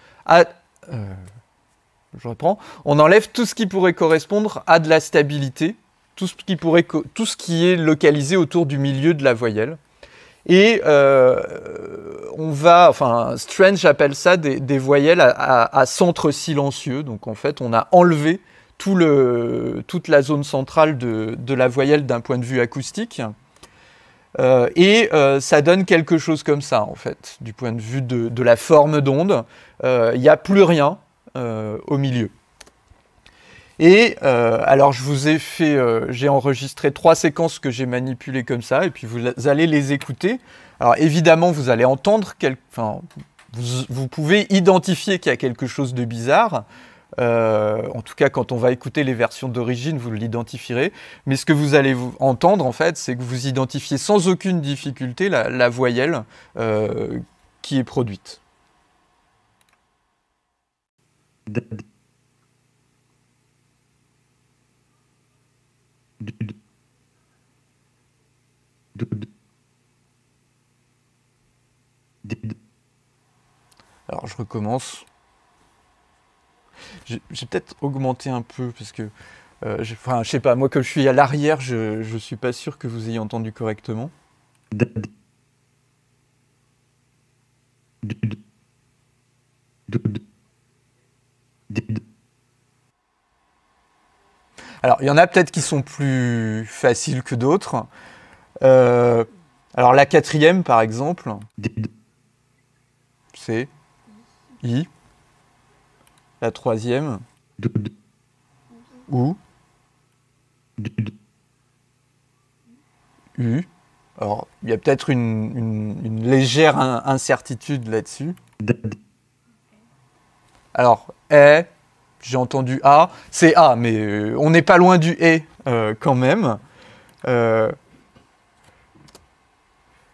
je reprends. On enlève tout ce qui pourrait correspondre à de la stabilité, tout ce qui, pourrait, tout ce qui est localisé autour du milieu de la voyelle. Et euh, on va, enfin, Strange appelle ça des, voyelles à, centre silencieux. Donc en fait, on a enlevé toute la zone centrale de, la voyelle d'un point de vue acoustique. Euh, et euh, ça donne quelque chose comme ça, en fait, du point de vue de la forme d'onde. Il n'y a plus rien au milieu. Et euh, alors, je vous ai fait, euh, j'ai enregistré trois séquences que j'ai manipulées comme ça, et puis vous allez les écouter. Alors, évidemment, vous allez entendre, enfin, vous, pouvez identifier qu'il y a quelque chose de bizarre. Euh, en tout cas, quand on va écouter les versions d'origine, vous l'identifierez. Mais ce que vous allez entendre, en fait, c'est que vous identifiez sans aucune difficulté la, la voyelle qui est produite. Alors je recommence. J'ai peut-être augmenté un peu parce que, je, sais pas, moi comme je suis à l'arrière, je, suis pas sûr que vous ayez entendu correctement. Alors, il y en a peut-être qui sont plus faciles que d'autres. Euh, alors, la quatrième, par exemple, c'est I. La troisième, ou U. Alors, il y a peut-être une, légère incertitude là-dessus. Alors, est j'ai entendu A, c'est A, mais euh, on n'est pas loin du E euh, quand même. Euh,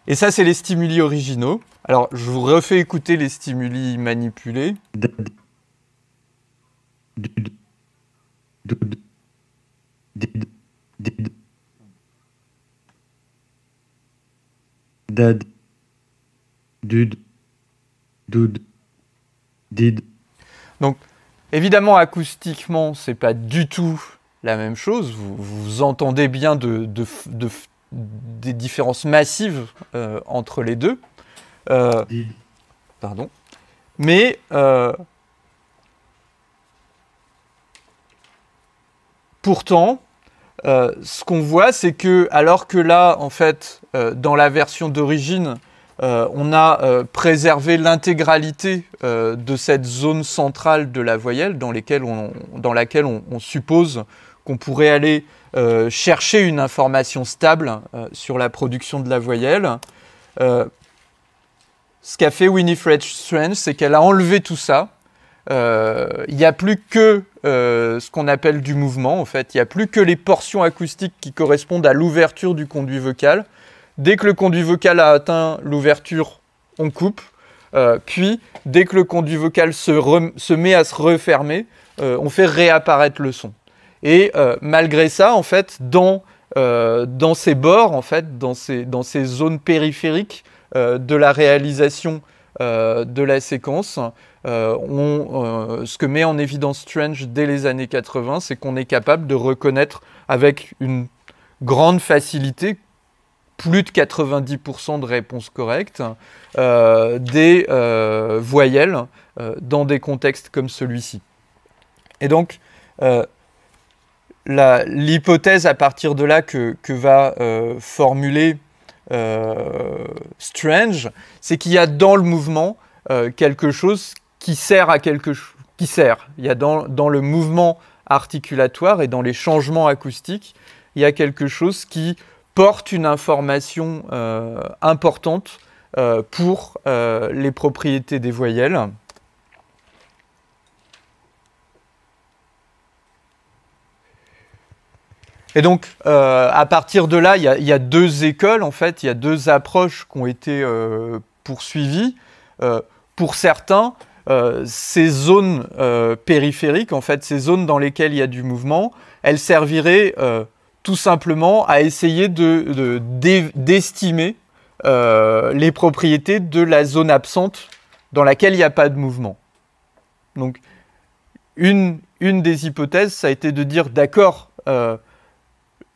et ça, c'est les stimuli originaux. Alors, je vous refais écouter les stimuli manipulés. Dad. Dude. Dude. Did. Donc, Évidemment, acoustiquement, c'est pas du tout la même chose. Vous, entendez bien des différences massives euh, entre les deux. Euh, pardon. Mais euh, pourtant, ce qu'on voit, c'est que alors que là, en fait, dans la version d'origine, euh, on a euh, préservé l'intégralité euh, de cette zone centrale de la voyelle dans, laquelle on, on suppose qu'on pourrait aller chercher une information stable sur la production de la voyelle. ce qu'a fait Winifred Strange, c'est qu'elle a enlevé tout ça. Il n'y a plus que ce qu'on appelle du mouvement, en fait. Il n'y a plus que les portions acoustiques qui correspondent à l'ouverture du conduit vocal. Dès que le conduit vocal a atteint l'ouverture, on coupe. Euh, puis, dès que le conduit vocal se, se met à se refermer, euh, on fait réapparaître le son. Et euh, malgré ça, en fait, dans, dans ces bords, en fait, dans ces, dans ces zones périphériques de la réalisation de la séquence, on, ce que met en évidence Strange dès les années 80, c'est qu'on est capable de reconnaître avec une grande facilité plus de 90% de réponses correctes, euh, des euh, voyelles euh, dans des contextes comme celui-ci. Et donc, l'hypothèse à partir de là que, va formuler Strange, c'est qu'il y a dans le mouvement quelque chose qui sert à quelque chose. Qui sert. Il y a dans le mouvement articulatoire et dans les changements acoustiques, il y a quelque chose qui porte une information euh, importante euh, pour euh, les propriétés des voyelles. Et donc, à partir de là, il y, a deux écoles, en fait, il y a deux approches qui ont été poursuivies. pour certains, ces zones périphériques, en fait, ces zones dans lesquelles il y a du mouvement, elles serviraient tout simplement à essayer de, d'estimer euh, les propriétés de la zone absente dans laquelle il n'y a pas de mouvement. Donc, une, une, des hypothèses, ça a été de dire, d'accord, euh,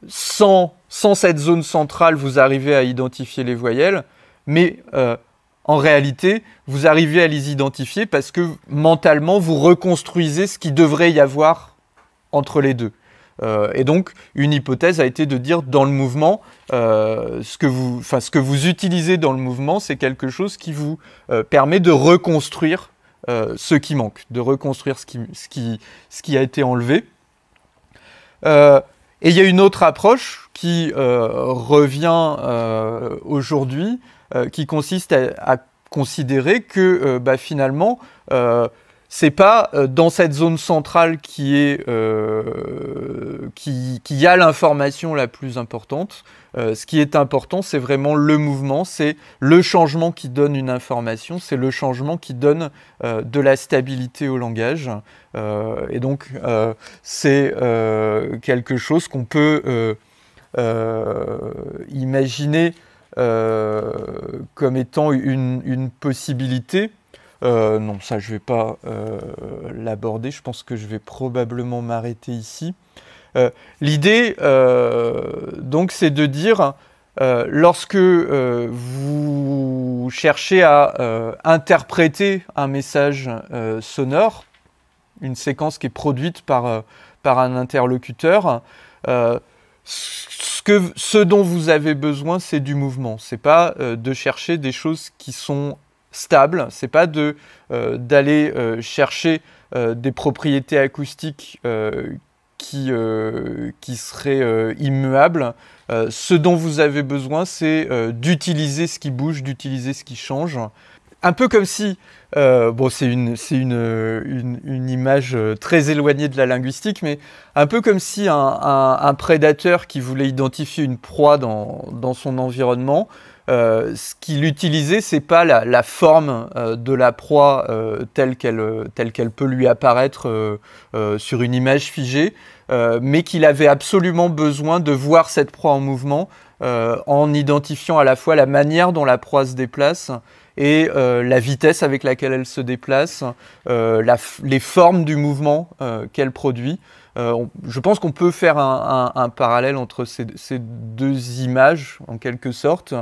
sans, sans, cette zone centrale, vous arrivez à identifier les voyelles, mais euh, en réalité, vous arrivez à les identifier parce que mentalement, vous reconstruisez ce qui devrait y avoir entre les deux. Euh, et donc, une hypothèse a été de dire dans le mouvement, euh, ce, que vous, ce que vous utilisez dans le mouvement, c'est quelque chose qui vous euh, permet de reconstruire ce qui manque, de reconstruire ce qui, ce qui, ce qui a été enlevé. Et il y a une autre approche qui revient aujourd'hui, qui consiste à, considérer que bah, finalement, c'est pas euh, dans cette zone centrale qui est euh, qui, a l'information la plus importante. Euh, ce qui est important, c'est vraiment le mouvement, c'est le changement qui donne une information, c'est le changement qui donne de la stabilité au langage. et donc, c'est quelque chose qu'on peut imaginer comme étant une possibilité euh, non, ça je ne vais pas euh, l'aborder. Je pense que je vais probablement m'arrêter ici. Euh, l'idée, donc, c'est de dire, lorsque vous cherchez à interpréter un message sonore, une séquence qui est produite par, par un interlocuteur, ce, que, ce dont vous avez besoin, c'est du mouvement. n'est pas de chercher des choses qui sont stable, c'est pas euh, d'aller euh, chercher euh, des propriétés acoustiques qui, qui seraient immuables. ce dont vous avez besoin, c'est d'utiliser ce qui bouge, d'utiliser ce qui change. Un peu comme si, bon, c'est une, image très éloignée de la linguistique, mais un peu comme si un, prédateur qui voulait identifier une proie dans son environnement euh, ce qu'il utilisait, c'est pas la, forme euh, de la proie euh, telle qu'elle peut lui apparaître sur une image figée, mais qu'il avait absolument besoin de voir cette proie en mouvement en identifiant à la fois la manière dont la proie se déplace et la vitesse avec laquelle elle se déplace, les formes du mouvement qu'elle produit. Euh, je pense qu'on peut faire un, parallèle entre ces, deux images, en quelque sorte.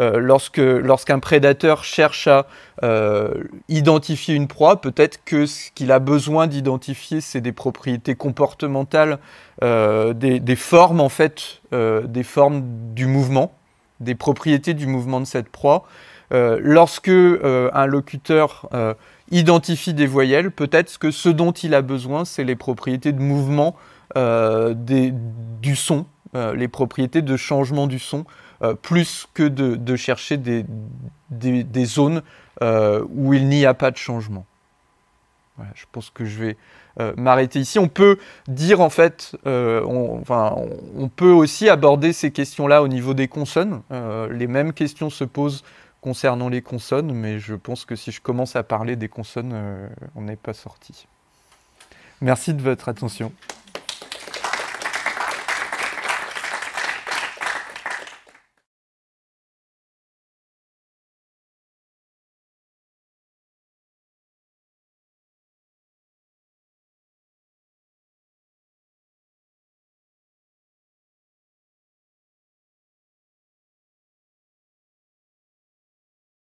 Euh, lorsque lorsqu'un prédateur cherche à euh, identifier une proie, peut-être que ce qu'il a besoin d'identifier, c'est des propriétés comportementales, des, formes en fait, des formes du mouvement, des propriétés du mouvement de cette proie. lorsque un locuteur identifie des voyelles, peut-être que ce dont il a besoin, c'est les propriétés de mouvement euh, des, du son, euh, les propriétés de changement du son, euh, plus que de, chercher des, des, zones où il n'y a pas de changement. je pense que je vais m'arrêter ici. On peut dire en fait, enfin, on, peut aussi aborder ces questions-là au niveau des consonnes. les mêmes questions se posent concernant les consonnes, mais je pense que si je commence à parler des consonnes, euh, on n'est pas sorti. Merci de votre attention.